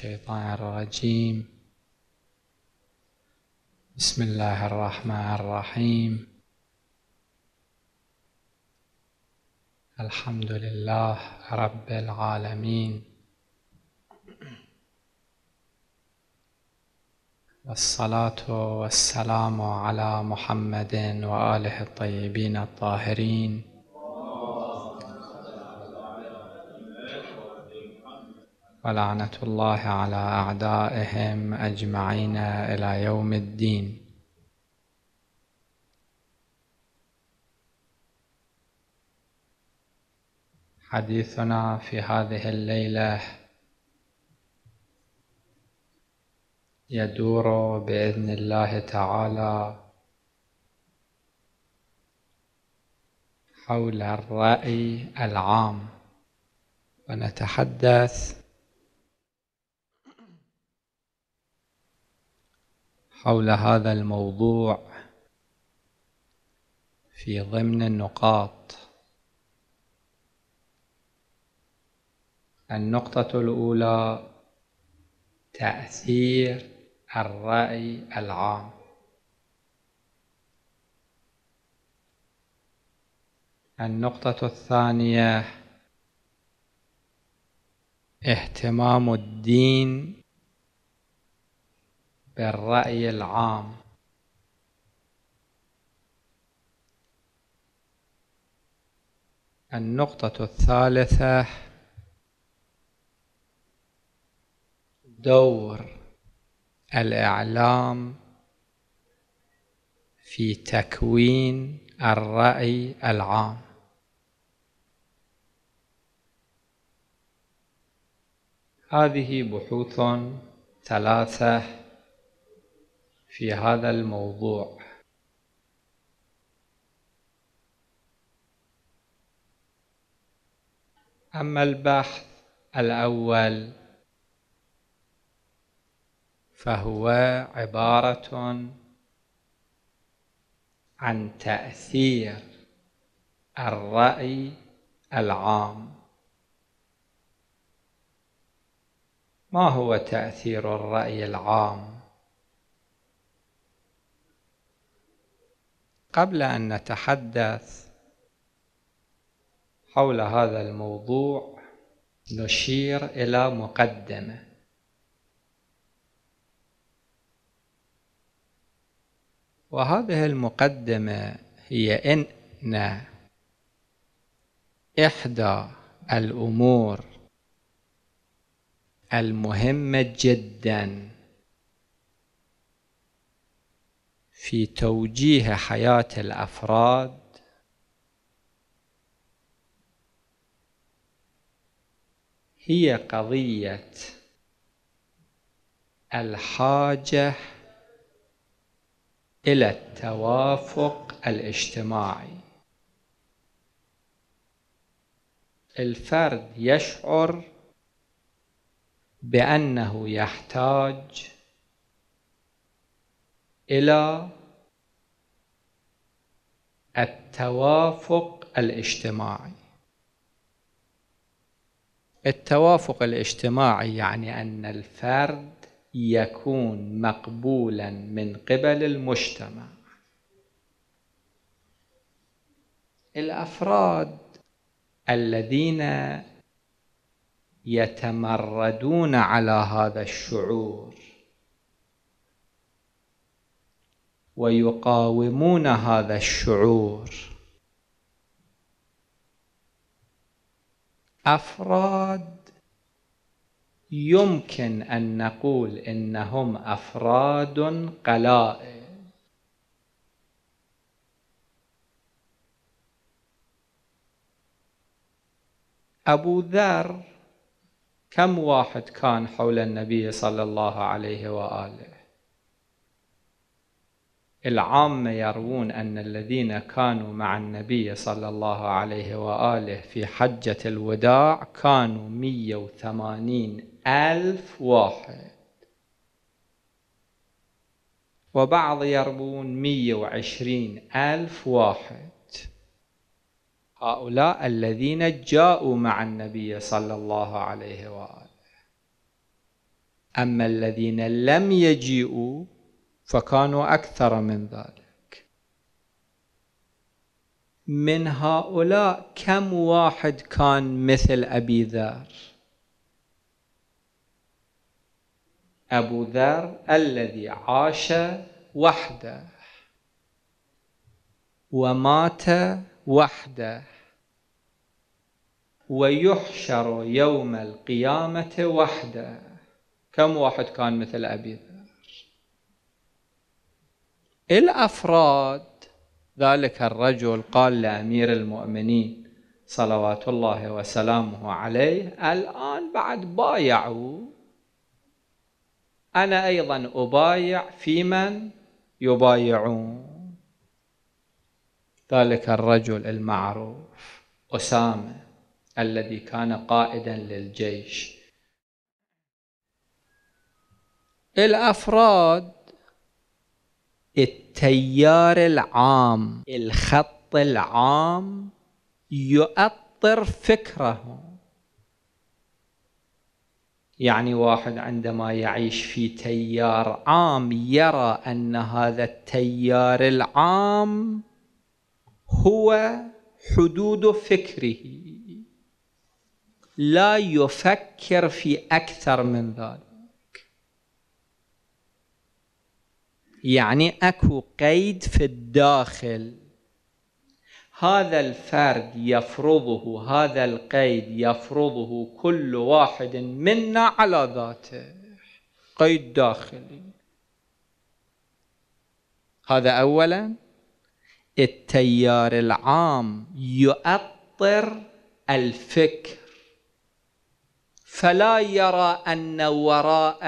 الشيطان الرجيم بسم الله الرحمن الرحيم الحمد لله رب العالمين والصلاة والسلام على محمد وآله الطيبين الطاهرين ولعنة الله على أعدائهم أجمعين إلى يوم الدين حديثنا في هذه الليلة يدور بإذن الله تعالى حول الرأي العام ونتحدث حول هذا الموضوع في ضمن النقاط النقطة الأولى تأثير الرأي العام النقطة الثانية اهتمام الدين بالرأي العام النقطة الثالثة دور الإعلام في تكوين الرأي العام هذه بحوث ثلاثة في هذا الموضوع أما البحث الأول فهو عبارة عن تأثير الرأي العام ما هو تأثير الرأي العام قبل ان نتحدث حول هذا الموضوع نشير الى مقدمه وهذه المقدمه هي ان احدى الامور المهمه جدا في توجيه حياة الأفراد هي قضية الحاجة إلى التوافق الاجتماعي الفرد يشعر بأنه يحتاج إلى التوافق الاجتماعي التوافق الاجتماعي يعني أن الفرد يكون مقبولا من قبل المجتمع الأفراد الذين يتمردون على هذا الشعور ويقاومون هذا الشعور افراد يمكن ان نقول انهم افراد قلائل ابو ذر كم واحد كان حول النبي صلى الله عليه واله العامة يروون أن الذين كانوا مع النبي صلى الله عليه وآله في حجة الوداع كانوا 180 ألف واحد وبعض يروون 120 ألف واحد هؤلاء الذين جاءوا مع النبي صلى الله عليه وآله أما الذين لم يجيئوا فكانوا أكثر من ذلك من هؤلاء كم واحد كان مثل أبي ذر أبو ذر الذي عاش وحده ومات وحده ويحشر يوم القيامة وحده كم واحد كان مثل أبي ذر الأفراد ذلك الرجل قال لأمير المؤمنين صلوات الله وسلامه عليه الآن بعد بايعوا أنا أيضا أبايع في من يبايعون ذلك الرجل المعروف أسامة الذي كان قائدا للجيش الأفراد التيار العام الخط العام يؤطر فكره يعني واحد عندما يعيش في تيار عام يرى أن هذا التيار العام هو حدود فكره لا يفكر في أكثر من ذلك يعني اكو قيد في الداخل هذا الفرد يفرضه هذا القيد يفرضه كل واحد منا على ذاته قيد داخلي هذا اولا التيار العام يؤطر الفكر فلا يرى ان وراء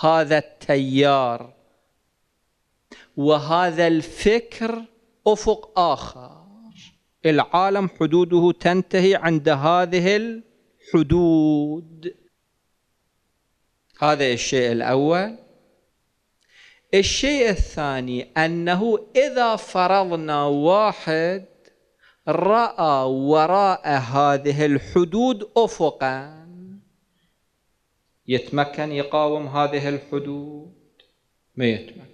هذا التيار وهذا الفكر أفق آخر العالم حدوده تنتهي عند هذه الحدود هذا الشيء الأول الشيء الثاني أنه إذا فرضنا واحد رأى وراء هذه الحدود أفقا يتمكن يقاوم هذه الحدود ما يتمكن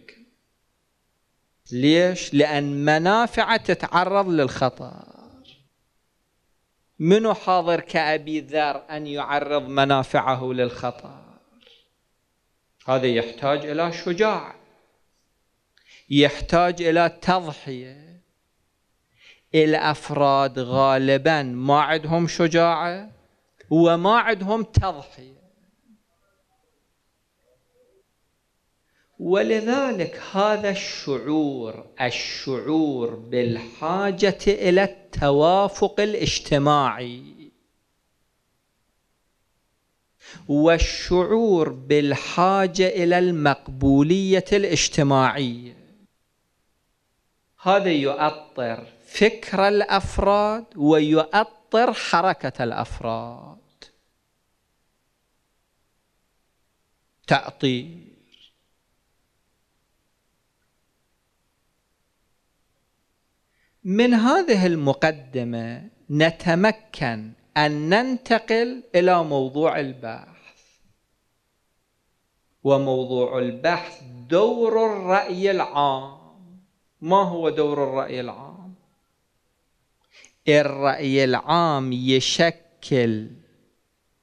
ليش؟ لأن منافعه تتعرض للخطر منو حاضر كأبي ذر أن يعرض منافعه للخطر هذا يحتاج إلى شجاع يحتاج إلى تضحية الأفراد غالبا ما عندهم شجاعة وما عندهم تضحية ولذلك هذا الشعور الشعور بالحاجة إلى التوافق الاجتماعي والشعور بالحاجة إلى المقبولية الاجتماعية هذا يؤطر فكر الأفراد ويؤطر حركة الأفراد تعطيل من هذه المقدمة نتمكن أن ننتقل إلى موضوع البحث وموضوع البحث دور الرأي العام ما هو دور الرأي العام؟ الرأي العام يشكل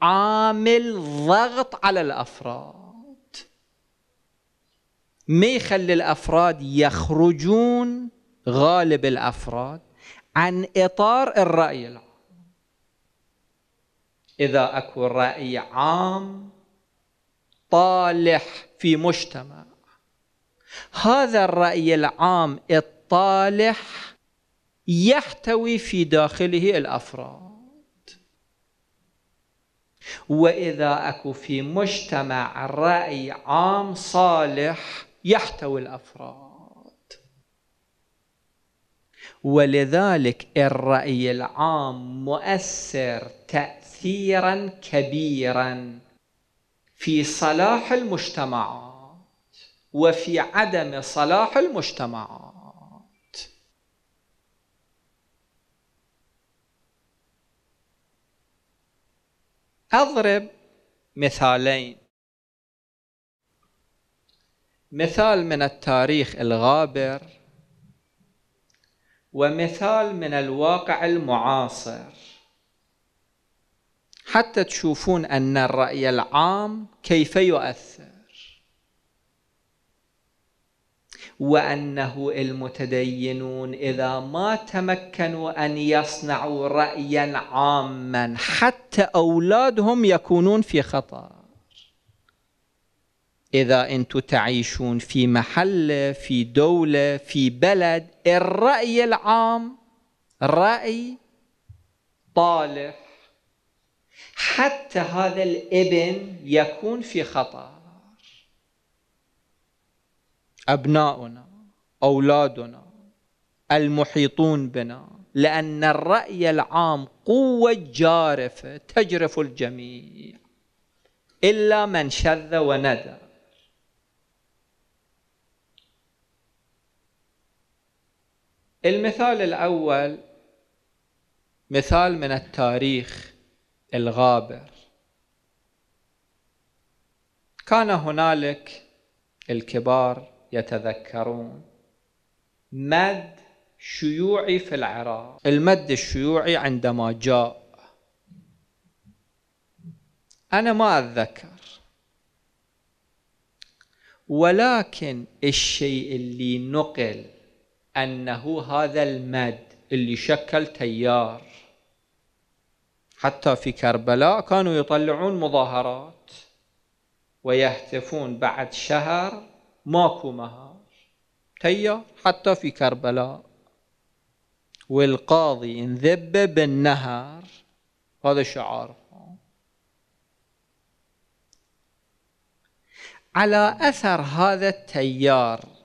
عامل ضغط على الأفراد ما يخلي الأفراد يخرجون غالب الافراد عن اطار الراي العام اذا اكو راي عام طالح في مجتمع هذا الراي العام الطالح يحتوي في داخله الافراد واذا اكو في مجتمع راي عام صالح يحتوي الافراد ولذلك الرأي العام مؤثر تأثيرا كبيرا في صلاح المجتمعات وفي عدم صلاح المجتمعات أضرب مثالين مثال من التاريخ الغابر ومثال من الواقع المعاصر حتى تشوفون أن الرأي العام كيف يؤثر وأنه المتدينون إذا ما تمكنوا أن يصنعوا رأيا عاما حتى أولادهم يكونون في خطأ اذا انتم تعيشون في محله في دوله في بلد الراي العام راي طالح حتى هذا الابن يكون في خطر ابناؤنا اولادنا المحيطون بنا لان الراي العام قوه جارفه تجرف الجميع الا من شذ وندى المثال الأول مثال من التاريخ الغابر كان هنالك الكبار يتذكرون مد شيوعي في العراق المد الشيوعي عندما جاء أنا ما أتذكر ولكن الشيء اللي نقل أنه هذا المد اللي شكل تيار حتى في كربلاء كانوا يطلعون مظاهرات ويهتفون بعد شهر ماكو مهار تيار حتى في كربلاء والقاضي انذب بالنهر هذا شعارهم على أثر هذا التيار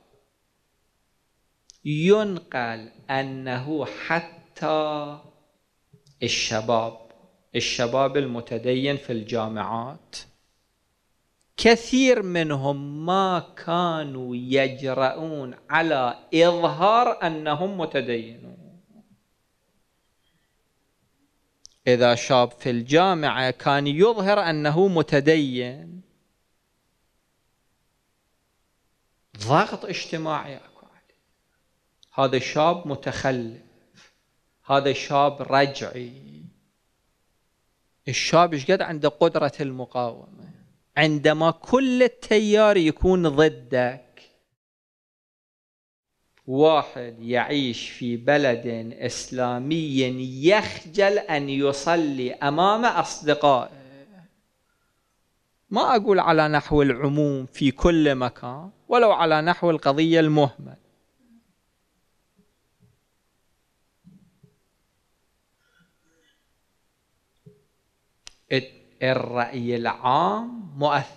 ينقل أنه حتى الشباب الشباب المتدين في الجامعات كثير منهم ما كانوا يجرؤون على إظهار أنهم متدينون إذا شاب في الجامعة كان يظهر أنه متدين ضغط اجتماعي هذا شاب متخلف هذا شاب رجعي الشاب ايش قد عنده قدرة المقاومة عندما كل التيار يكون ضدك واحد يعيش في بلد إسلامي يخجل أن يصلي أمام أصدقائه ما أقول على نحو العموم في كل مكان ولو على نحو القضية المهمل الرأي العام مؤثر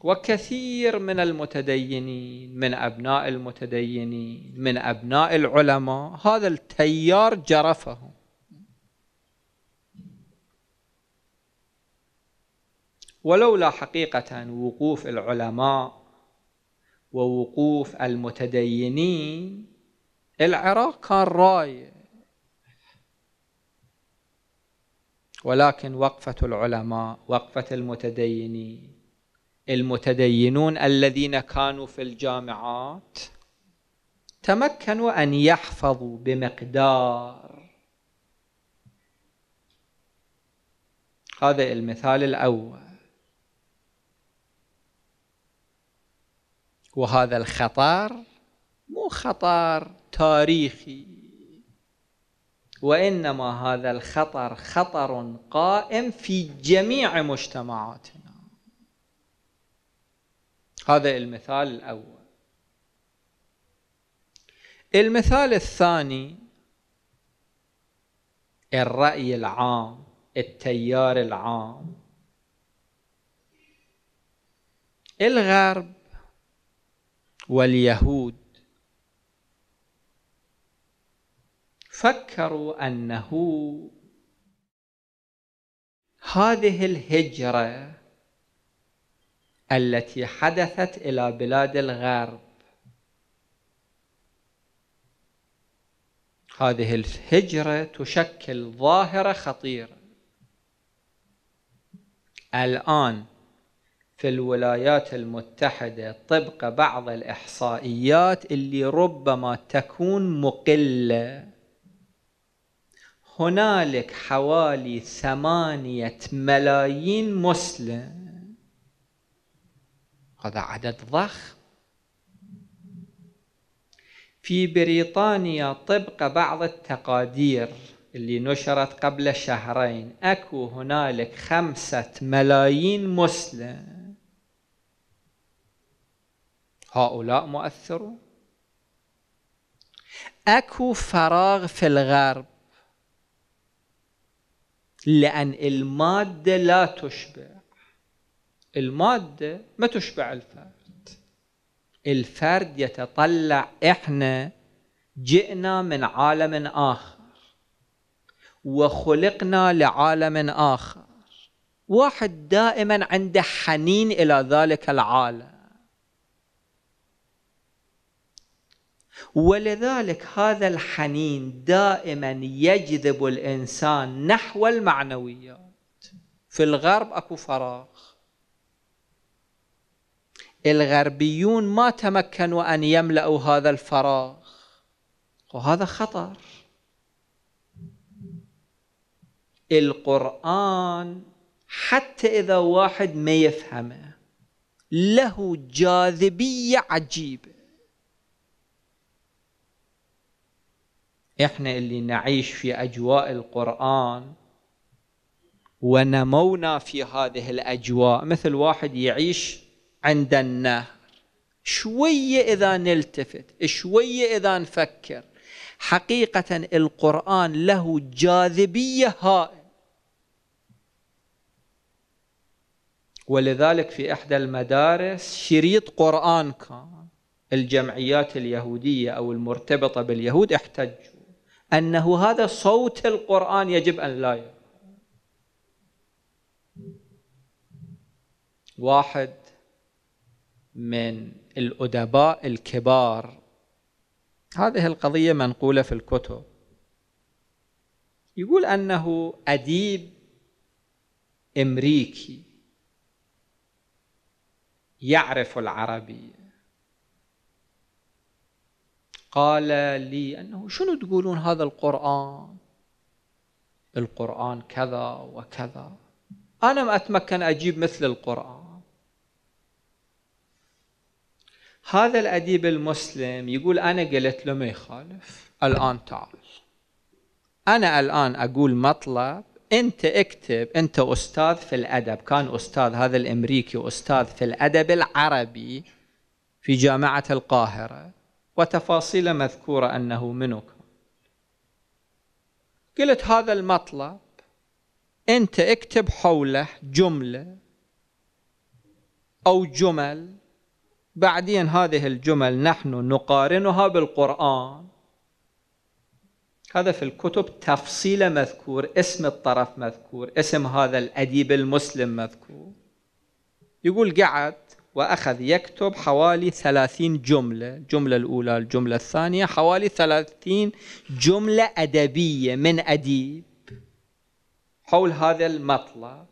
وكثير من المتدينين من أبناء المتدينين من أبناء العلماء هذا التيار جرفهم ولولا حقيقة وقوف العلماء ووقوف المتدينين العراق كان رايه ولكن وقفة العلماء وقفة المتدينين المتدينون الذين كانوا في الجامعات تمكنوا أن يحفظوا بمقدار هذا المثال الأول وهذا الخطر مو خطر تاريخي وانما هذا الخطر خطر قائم في جميع مجتمعاتنا هذا المثال الاول المثال الثاني الراي العام التيار العام الغرب واليهود فكروا أنه هذه الهجرة التي حدثت إلى بلاد الغرب هذه الهجرة تشكل ظاهرة خطيرة الآن في الولايات المتحدة طبق بعض الإحصائيات اللي ربما تكون مقلة هنالك حوالي ثمانية ملايين مسلم هذا عدد ضخم في بريطانيا طبق بعض التقادير اللي نشرت قبل شهرين أكو هنالك خمسة ملايين مسلم هؤلاء مؤثرون أكو فراغ في الغرب لأن المادة لا تشبع المادة ما تشبع الفرد الفرد يتطلع إحنا جئنا من عالم آخر وخلقنا لعالم آخر واحد دائما عنده حنين إلى ذلك العالم ولذلك هذا الحنين دائما يجذب الانسان نحو المعنويات في الغرب اكو فراغ الغربيون ما تمكنوا ان يملأوا هذا الفراغ وهذا خطر القرآن حتى إذا واحد ما يفهمه له جاذبية عجيبة احنا اللي نعيش في اجواء القران ونمونا في هذه الاجواء مثل واحد يعيش عند النهر شويه اذا نلتفت شويه اذا نفكر حقيقه القران له جاذبيه هائله ولذلك في احدى المدارس شريط قران كان الجمعيات اليهوديه او المرتبطه باليهود احتجوا أنه هذا صوت القرآن يجب أن لا يكون واحد من الأدباء الكبار هذه القضية منقولة في الكتب يقول أنه أديب أمريكي يعرف العربية قال لي أنه شنو تقولون هذا القرآن القرآن كذا وكذا أنا ما أتمكن أجيب مثل القرآن هذا الأديب المسلم يقول أنا قلت له ما يخالف الآن تعال أنا الآن أقول مطلب أنت اكتب أنت أستاذ في الأدب كان أستاذ هذا الأمريكي أستاذ في الأدب العربي في جامعة القاهرة وتفاصيل مذكورة أنه منك قلت هذا المطلب أنت اكتب حوله جملة أو جمل بعدين هذه الجمل نحن نقارنها بالقرآن هذا في الكتب تفصيل مذكور اسم الطرف مذكور اسم هذا الأديب المسلم مذكور يقول قعد وأخذ يكتب حوالي ثلاثين جملة الجملة الأولى الجملة الثانية حوالي ثلاثين جملة أدبية من أديب حول هذا المطلب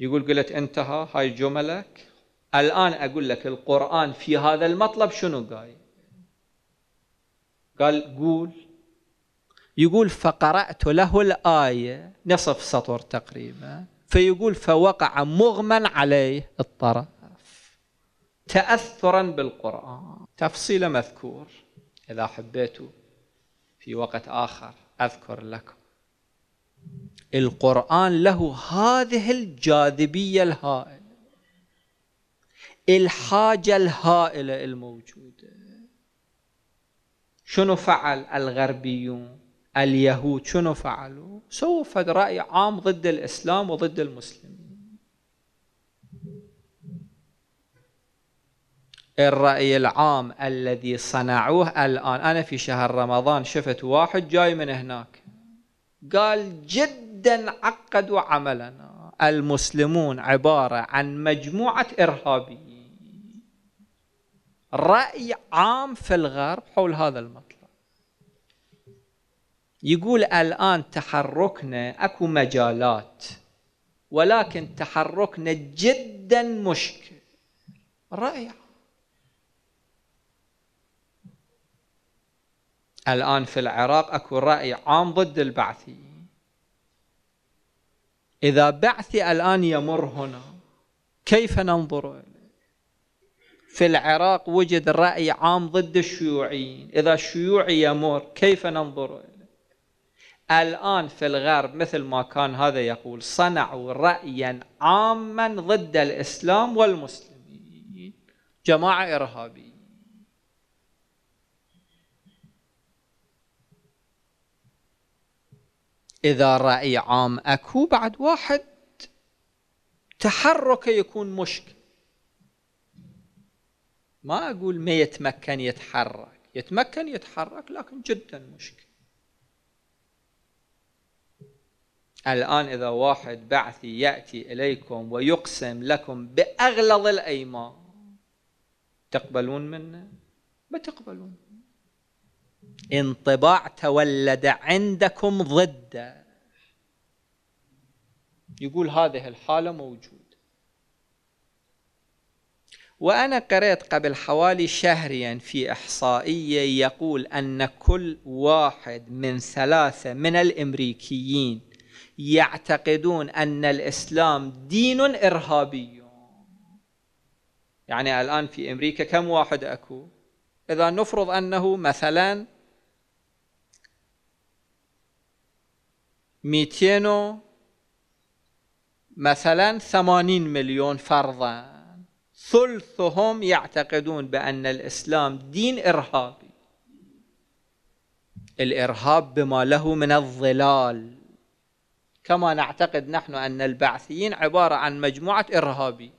يقول قلت انتهى هاي جملك الآن أقول لك القرآن في هذا المطلب شنو قال قال قول يقول فقرأت له الآية نصف سطر تقريباً فيقول فوقع مغمى عليه الطرف تأثرا بالقرآن تفصيل مذكور إذا حبيت في وقت آخر أذكر لكم القرآن له هذه الجاذبية الهائلة الحاجة الهائلة الموجودة شنو فعل الغربيون اليهود شنو فعلوا؟ سووا فد رأي عام ضد الإسلام وضد المسلمين الرأي العام الذي صنعوه الآن أنا في شهر رمضان شفت واحد جاي من هناك قال جدا عقدوا عملنا المسلمون عبارة عن مجموعة إرهابيين رأي عام في الغرب حول هذا المطلب يقول الآن تحركنا أكو مجالات ولكن تحركنا جدا مشكل رائع الآن في العراق أكو رأي عام ضد البعثي إذا بعثي الآن يمر هنا كيف ننظر إليه في العراق وجد رأي عام ضد الشيوعيين إذا الشيوعي يمر كيف ننظر إليه الآن في الغرب مثل ما كان هذا يقول صنعوا رأيا عاما ضد الإسلام والمسلمين جماعة إرهابية إذا رأي عام أكو بعد واحد تحركه يكون مشكل ما أقول ما يتمكن يتحرك يتمكن يتحرك لكن جدا مشكل الآن إذا واحد بعثي يأتي إليكم ويقسم لكم بأغلظ الأيمان تقبلون منه؟ ما تقبلون انطباع تولد عندكم ضده يقول هذه الحالة موجودة وأنا قرأت قبل حوالي شهريا في إحصائية يقول أن كل واحد من ثلاثة من الأمريكيين يعتقدون أن الإسلام دين إرهابي يعني الآن في أمريكا كم واحد أكو إذا نفرض أنه مثلا 200 مثلا 80 مليون فرضا ثلثهم يعتقدون بأن الإسلام دين إرهابي الإرهاب بما له من الظلال كما نعتقد نحن أن البعثيين عبارة عن مجموعة إرهابي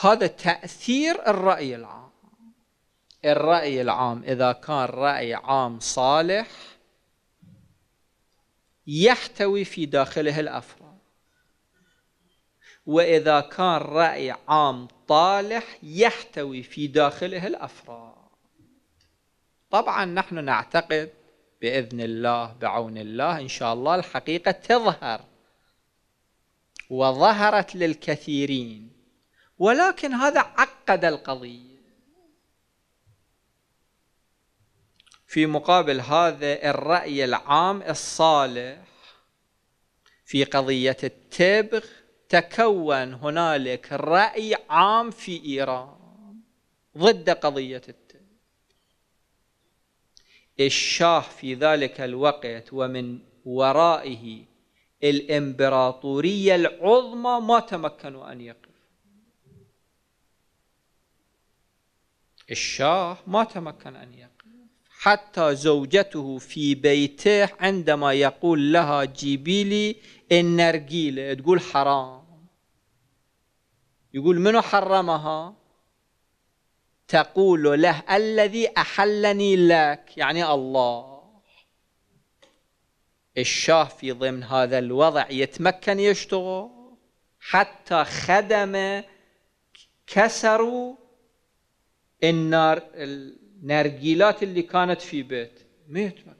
هذا تأثير الرأي العام الرأي العام إذا كان رأي عام صالح يحتوي في داخله الأفراد وإذا كان رأي عام طالح يحتوي في داخله الأفراد طبعا نحن نعتقد بإذن الله بعون الله إن شاء الله الحقيقة تظهر وظهرت للكثيرين ولكن هذا عقد القضية في مقابل هذا الرأي العام الصالح في قضية التبغ تكون هنالك رأي عام في إيران ضد قضية التل الشاه في ذلك الوقت ومن ورائه الإمبراطورية العظمى ما تمكنوا أن يقف الشاه ما تمكن أن يقف حتى زوجته في بيته عندما يقول لها جيبيلي النرجيلة تقول حرام يقول منو حرمها تقول له الذي أحلني لك يعني الله الشافي ضمن هذا الوضع يتمكن يشتغل حتى خدم كسروا النار النرجيلات اللي كانت في بيت ما يتمكن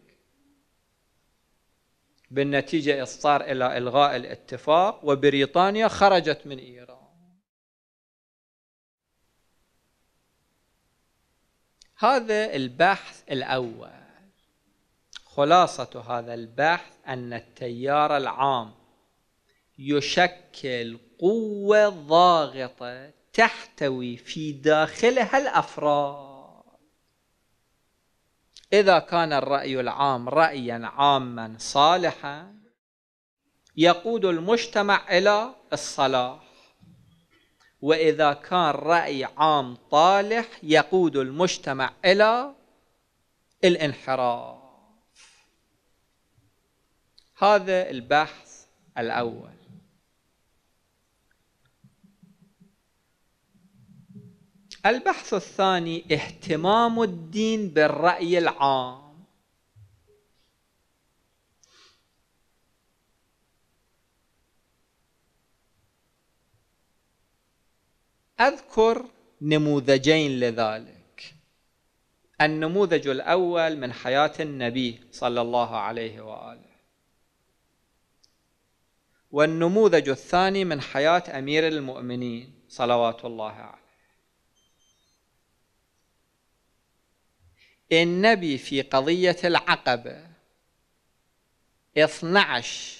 بالنتيجة اصطار إلى إلغاء الاتفاق وبريطانيا خرجت من إيران هذا البحث الأول خلاصة هذا البحث أن التيار العام يشكل قوة ضاغطة تحتوي في داخلها الأفراد إذا كان الرأي العام رأيا عاما صالحا يقود المجتمع إلى الصلاح وإذا كان رأي عام طالح يقود المجتمع إلى الانحراف هذا البحث الأول البحث الثاني اهتمام الدين بالرأي العام أذكر نموذجين لذلك النموذج الأول من حياة النبي صلى الله عليه وآله والنموذج الثاني من حياة أمير المؤمنين صلوات الله عليه النبي في قضية العقبة 12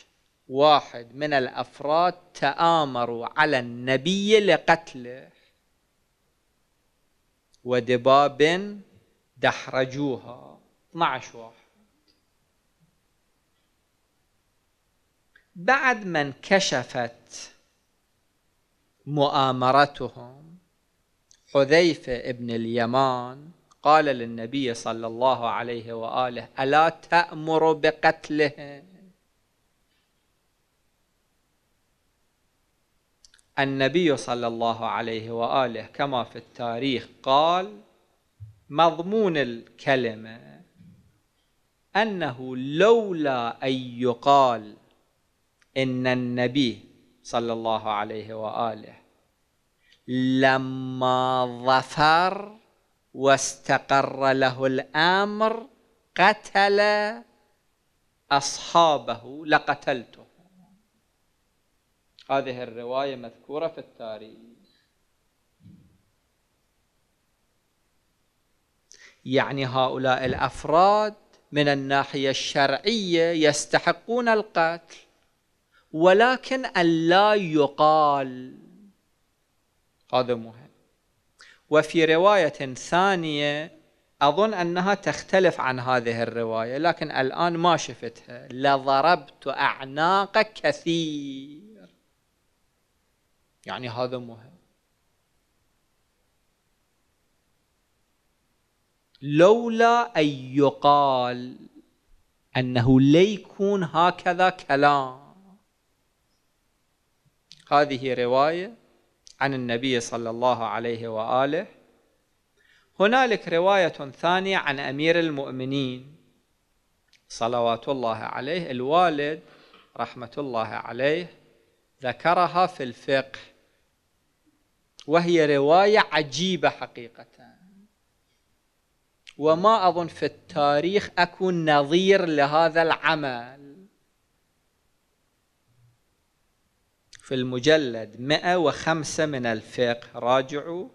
واحد من الافراد تآمروا على النبي لقتله ودباب دحرجوها 12 واحد بعد ما انكشفت مؤامرتهم حذيفه ابن اليمان قال للنبي صلى الله عليه واله الا تأمر بقتلهم النبي صلى الله عليه واله كما في التاريخ قال مضمون الكلمه انه لولا ان يقال ان النبي صلى الله عليه واله لما ظفر واستقر له الامر قتل اصحابه لقتلته هذه الرواية مذكورة في التاريخ يعني هؤلاء الأفراد من الناحية الشرعية يستحقون القتل ولكن ألا يقال هذا مهم وفي رواية ثانية أظن أنها تختلف عن هذه الرواية لكن الآن ما شفتها لضربت أعناق كثير يعني هذا مهم لولا أن يقال أنه ليكون هكذا كلام هذه رواية عن النبي صلى الله عليه وآله هنالك رواية ثانية عن أمير المؤمنين صلوات الله عليه الوالد رحمة الله عليه ذكرها في الفقه وهي رواية عجيبة حقيقة وما أظن في التاريخ أكون نظير لهذا العمل في المجلد 105 من الفقه راجعوا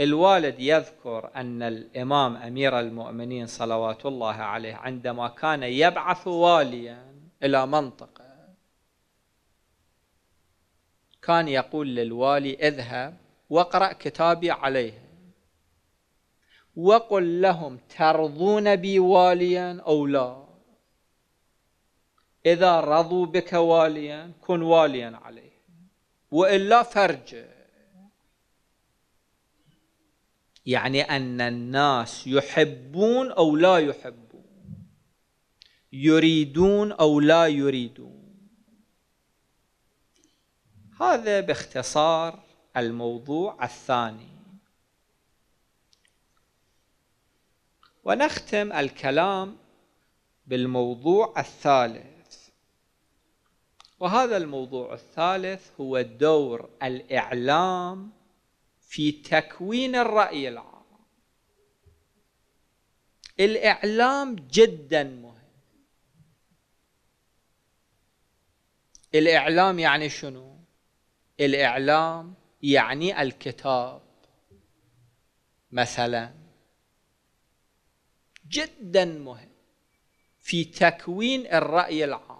الوالد يذكر أن الإمام أمير المؤمنين صلوات الله عليه عندما كان يبعث واليا إلى منطقة كان يقول للوالي اذهب واقرأ كتابي عليهم وقل لهم ترضون بي واليا أو لا إذا رضوا بك واليا كن واليا عليهم وإلا فرج يعني أن الناس يحبون أو لا يحبون يريدون أو لا يريدون هذا باختصار الموضوع الثاني ونختم الكلام بالموضوع الثالث وهذا الموضوع الثالث هو دور الإعلام في تكوين الرأي العام الإعلام جدا مهم الإعلام يعني شنو؟ الإعلام يعني الكتاب مثلا جدا مهم في تكوين الرأي العام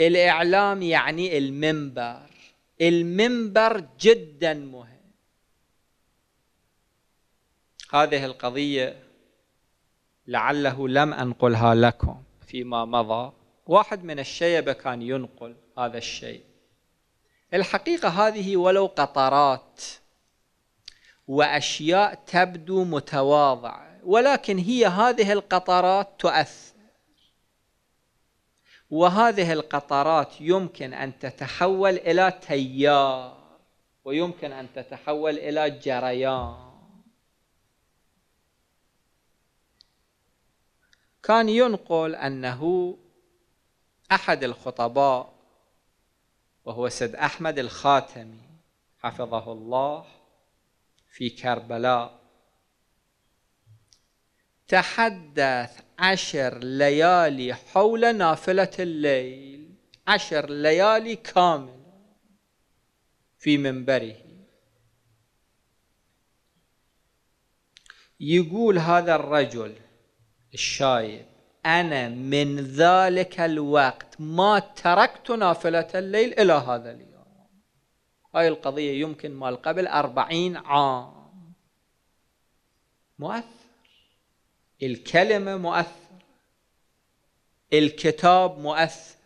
الإعلام يعني المنبر المنبر جدا مهم هذه القضية لعله لم أنقلها لكم فيما مضى واحد من الشيبة كان ينقل هذا الشيء الحقيقة هذه ولو قطرات وأشياء تبدو متواضعة ولكن هي هذه القطرات تؤثر وهذه القطرات يمكن أن تتحول إلى تيار ويمكن أن تتحول إلى جريان كان ينقل أنه أحد الخطباء وهو سيد أحمد الخاتمي حفظه الله في كربلاء تحدث عشر ليالي حول نافلة الليل عشر ليالي كامل في منبره يقول هذا الرجل الشايب أنا من ذلك الوقت ما تركت نافلة الليل إلى هذا اليوم هاي القضية يمكن مال قبل أربعين عام مؤثر الكلمة مؤثر الكتاب مؤثر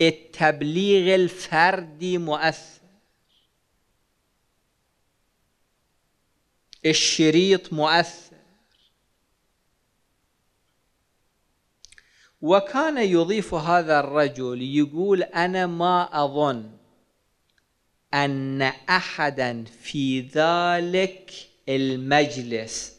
التبليغ الفردي مؤثر الشريط مؤثر وكان يضيف هذا الرجل يقول أنا ما أظن أن أحدا في ذلك المجلس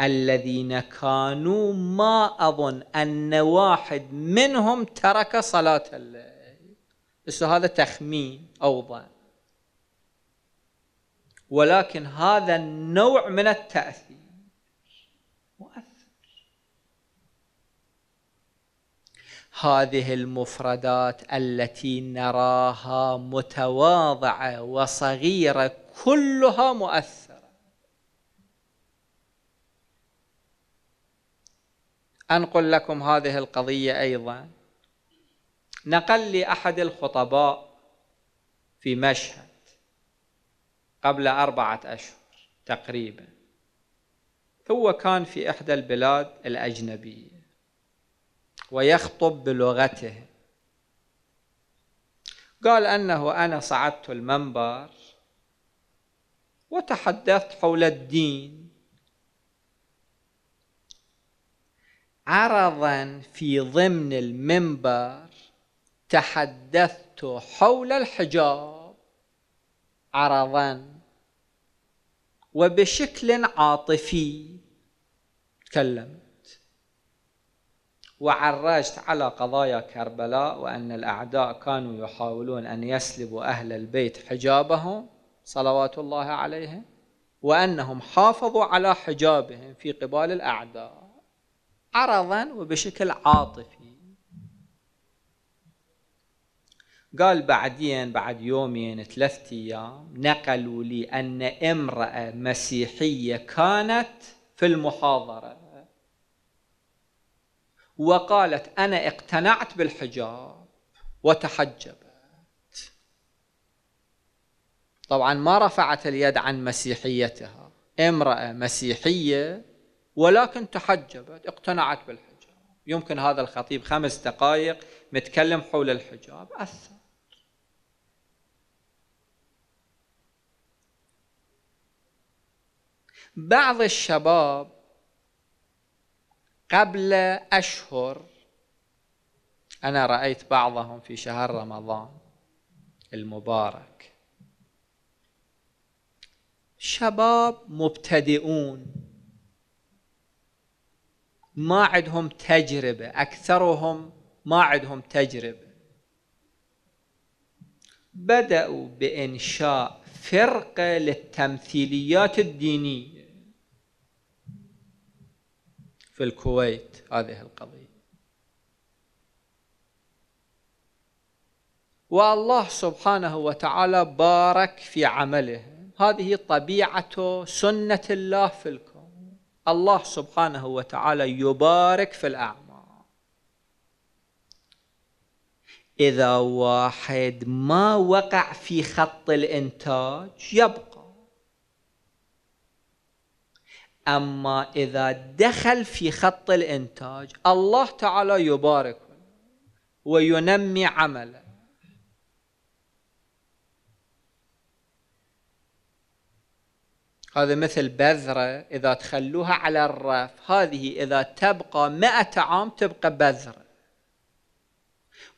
الذين كانوا ما أظن أن واحد منهم ترك صلاة الليل بس هذا تخمين أو ظن ولكن هذا النوع من التأثير هذه المفردات التي نراها متواضعه وصغيره كلها مؤثره انقل لكم هذه القضيه ايضا نقل لي احد الخطباء في مشهد قبل اربعه اشهر تقريبا هو كان في احدى البلاد الاجنبيه ويخطب بلغته قال انه انا صعدت المنبر وتحدثت حول الدين عرضا في ضمن المنبر تحدثت حول الحجاب عرضا وبشكل عاطفي تكلمت وعرجت على قضايا كربلاء وأن الأعداء كانوا يحاولون أن يسلبوا أهل البيت حجابهم صلوات الله عليهم وأنهم حافظوا على حجابهم في قبال الأعداء عرضا وبشكل عاطفي قال بعدين بعد يومين ثلاثة أيام نقلوا لي أن امرأة مسيحية كانت في المحاضرة وقالت أنا اقتنعت بالحجاب وتحجبت طبعا ما رفعت اليد عن مسيحيتها امرأة مسيحية ولكن تحجبت اقتنعت بالحجاب يمكن هذا الخطيب خمس دقائق متكلم حول الحجاب أثر بعض الشباب قبل أشهر أنا رأيت بعضهم في شهر رمضان المبارك شباب مبتدئون ما عندهم تجربة أكثرهم ما عندهم تجربة بدأوا بإنشاء فرقة للتمثيليات الدينية في الكويت هذه القضية والله سبحانه وتعالى بارك في عمله هذه طبيعته سنة الله في الكون الله سبحانه وتعالى يبارك في الأعمال إذا واحد ما وقع في خط الإنتاج يبقى أما إذا دخل في خط الإنتاج الله تعالى يبارك وينمي عمله هذا مثل بذرة إذا تخلوها على الرف هذه إذا تبقى مئة عام تبقى بذرة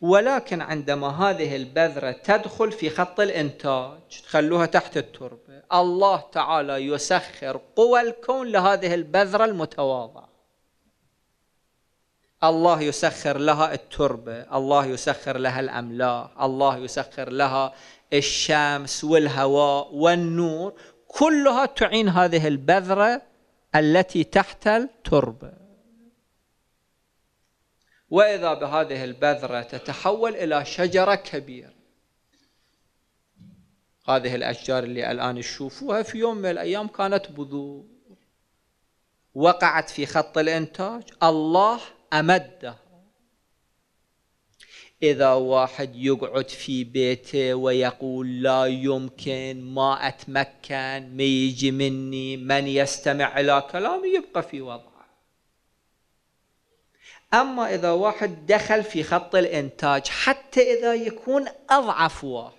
ولكن عندما هذه البذرة تدخل في خط الإنتاج تخلوها تحت التربة الله تعالى يسخر قوى الكون لهذه البذرة المتواضعة الله يسخر لها التربة الله يسخر لها الأملاح الله يسخر لها الشمس والهواء والنور كلها تعين هذه البذرة التي تحت التربه واذا بهذه البذره تتحول الى شجره كبيره هذه الاشجار اللي الان تشوفوها في يوم من الايام كانت بذور وقعت في خط الانتاج الله امدها إذا واحد يقعد في بيته ويقول لا يمكن ما أتمكن ما يجي مني من يستمع إلى كلامي يبقى في وضع أما إذا واحد دخل في خط الإنتاج حتى إذا يكون أضعف واحد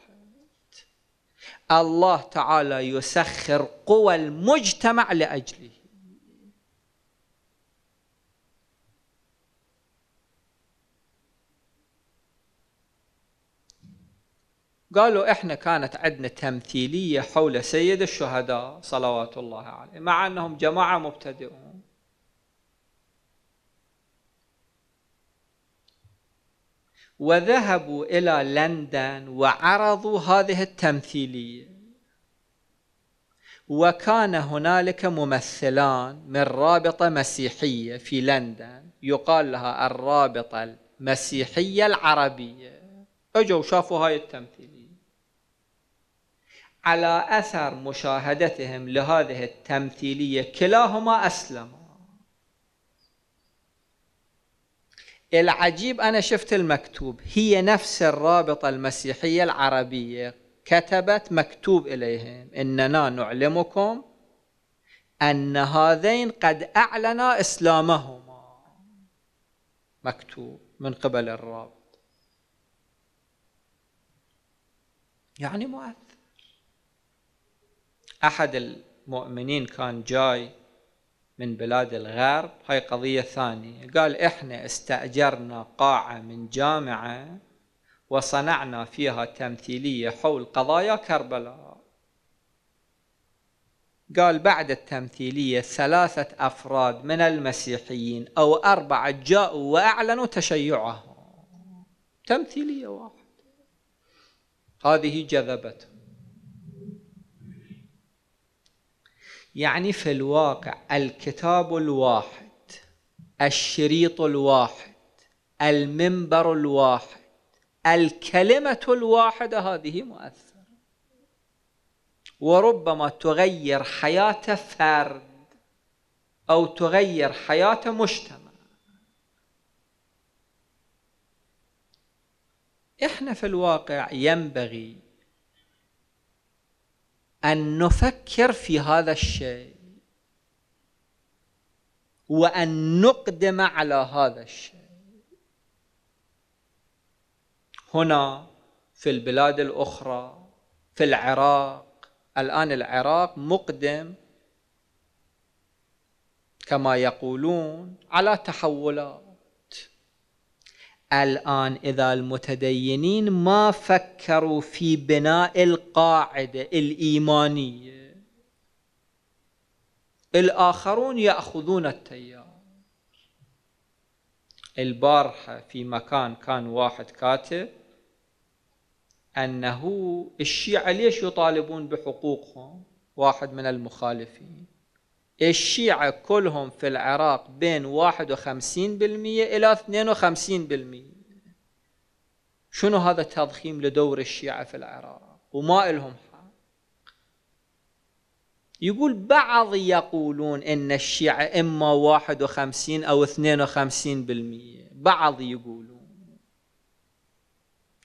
الله تعالى يسخر قوى المجتمع لأجله قالوا احنا كانت عندنا تمثيليه حول سيد الشهداء صلوات الله عليه مع انهم جماعه مبتدئون وذهبوا إلى لندن وعرضوا هذه التمثيلية وكان هنالك ممثلان من رابطة مسيحية في لندن يقال لها الرابطة المسيحية العربية اجوا شافوا هاي التمثيلية على أثر مشاهدتهم لهذه التمثيلية كلاهما أسلم العجيب أنا شفت المكتوب هي نفس الرابطة المسيحية العربية كتبت مكتوب إليهم إننا نعلمكم أن هذين قد أعلنا إسلامهما مكتوب من قبل الرابط يعني مؤثر أحد المؤمنين كان جاي من بلاد الغرب هاي قضية ثانية قال احنا استأجرنا قاعة من جامعة وصنعنا فيها تمثيلية حول قضايا كربلاء قال بعد التمثيلية ثلاثة أفراد من المسيحيين أو أربعة جاءوا وأعلنوا تشيعهم تمثيلية واحدة هذه جذبته يعني في الواقع الكتاب الواحد الشريط الواحد المنبر الواحد الكلمة الواحدة هذه مؤثرة وربما تغير حياة فرد أو تغير حياة مجتمع احنا في الواقع ينبغي أن نفكر في هذا الشيء وأن نقدم على هذا الشيء هنا في البلاد الأخرى في العراق الآن العراق مقدم كما يقولون على تحولات الآن إذا المتدينين ما فكروا في بناء القاعدة الإيمانية الآخرون يأخذون التيار البارحة في مكان كان واحد كاتب أنه الشيعة ليش يطالبون بحقوقهم واحد من المخالفين الشيعة كلهم في العراق بين 51% إلى 52% شنو هذا التضخيم لدور الشيعة في العراق وما لهم حق يقول بعض يقولون أن الشيعة إما 51 أو 52% بعض يقولون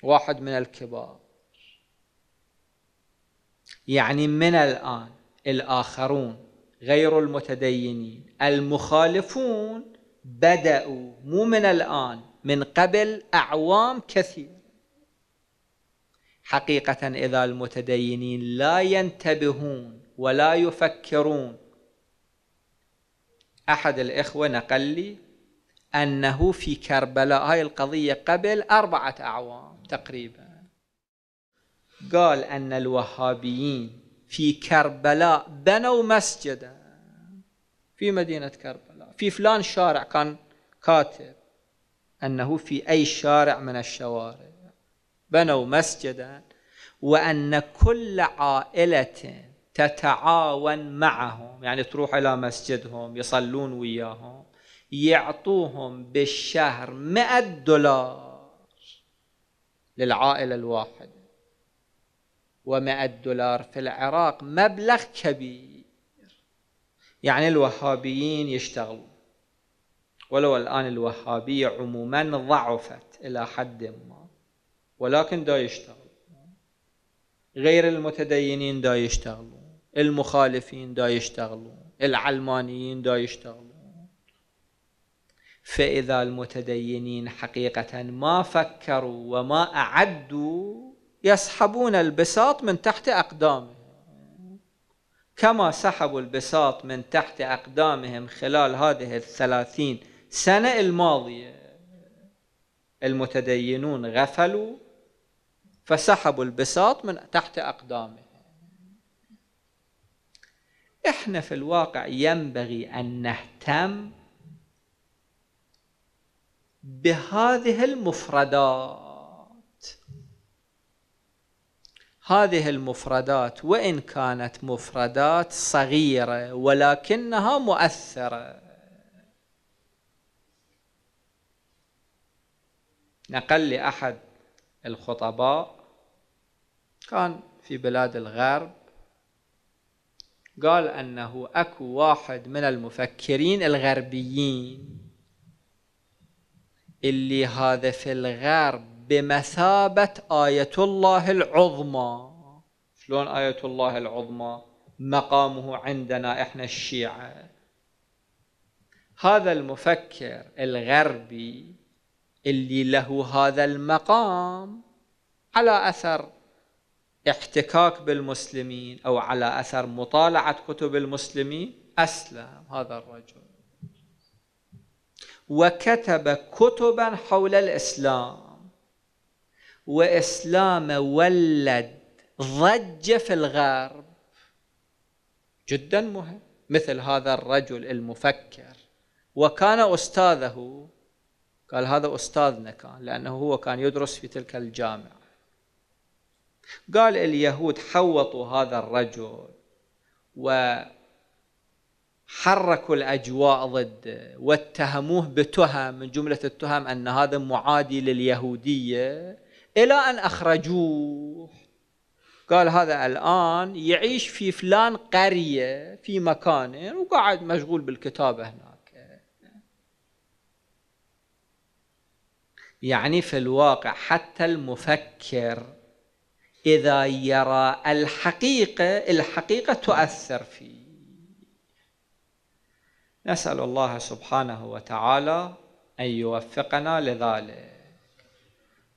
واحد من الكبار يعني من الآن الآخرون غير المتدينين المخالفون بدأوا مو من الآن من قبل أعوام كثير حقيقة إذا المتدينين لا ينتبهون ولا يفكرون أحد الإخوة نقل لي أنه في كربلاء هاي القضية قبل أربعة أعوام تقريبا قال أن الوهابيين في كربلاء بنوا مسجدا في مدينة كربلاء في فلان شارع كان كاتب أنه في أي شارع من الشوارع بنوا مسجدا وأن كل عائلة تتعاون معهم يعني تروح إلى مسجدهم يصلون وياهم يعطوهم بالشهر مئة دولار للعائلة الواحدة و100 دولار في العراق مبلغ كبير يعني الوهابيين يشتغلون ولو الآن الوهابية عموما ضعفت إلى حد ما ولكن دا يشتغل غير المتدينين دا يشتغلوا المخالفين دا يشتغلوا العلمانيين دا يشتغلوا فإذا المتدينين حقيقة ما فكروا وما أعدوا يسحبون البساط من تحت أقدامهم كما سحبوا البساط من تحت أقدامهم خلال هذه الثلاثين سنة الماضية المتدينون غفلوا فسحبوا البساط من تحت أقدامهم احنا في الواقع ينبغي أن نهتم بهذه المفردات هذه المفردات وإن كانت مفردات صغيرة ولكنها مؤثرة نقل لي أحد الخطباء كان في بلاد الغرب قال أنه أكو واحد من المفكرين الغربيين اللي هذا في الغرب بمثابة آية الله العظمى شلون آية الله العظمى مقامه عندنا إحنا الشيعة هذا المفكر الغربي اللي له هذا المقام على أثر احتكاك بالمسلمين أو على أثر مطالعة كتب المسلمين أسلم هذا الرجل وكتب كتبا حول الإسلام وإسلامه ولد ضجة في الغرب جدا مهم مثل هذا الرجل المفكر وكان أستاذه قال هذا أستاذنا كان لأنه هو كان يدرس في تلك الجامعة قال اليهود حوطوا هذا الرجل وحركوا الأجواء ضده واتهموه بتهم من جملة التهم أن هذا معادي لليهودية إلى أن أخرجوه قال هذا الآن يعيش في فلان قرية في مكان وقاعد مشغول بالكتابة هناك يعني في الواقع حتى المفكر إذا يرى الحقيقة الحقيقة تؤثر فيه نسأل الله سبحانه وتعالى أن يوفقنا لذلك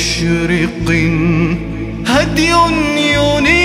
مشرق هدي ينير